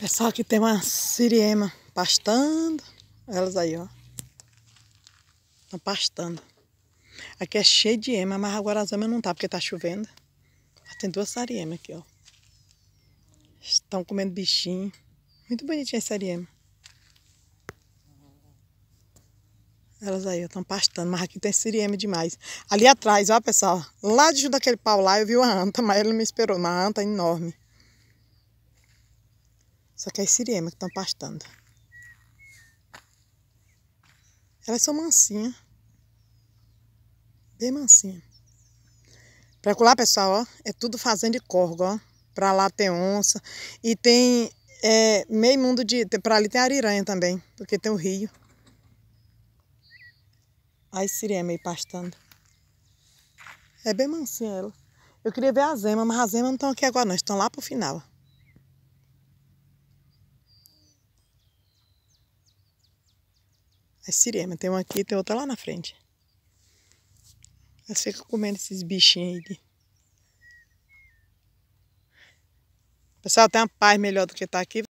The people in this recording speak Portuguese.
Pessoal, é aqui tem uma siriema pastando. Elas aí, ó. Estão tá pastando. Aqui é cheio de ema, mas agora as ema não tá porque tá chovendo. tem duas sariemas aqui, ó. Estão comendo bichinho. Muito bonitinha essa ariema. Elas aí, estão pastando, mas aqui tem siriema demais. Ali atrás, ó, pessoal, lá de junto daquele pau lá, eu vi uma anta, mas ele me esperou, uma anta enorme. Só que é siriemas que estão pastando. Elas são mansinhas. Bem mansinha. Pra lá, pessoal, ó, é tudo fazenda de corgo, ó. Pra lá tem onça. E tem é, meio mundo de... Pra ali tem ariranha também, porque tem o rio. Aí siriema aí pastando. É bem mansinha ela. Eu queria ver a zema, mas as zema não estão aqui agora não, estão lá pro final. É sirema, tem uma aqui e tem outra lá na frente. Você fica comendo esses bichinhos aí. De... Pessoal, tem uma paz melhor do que tá aqui.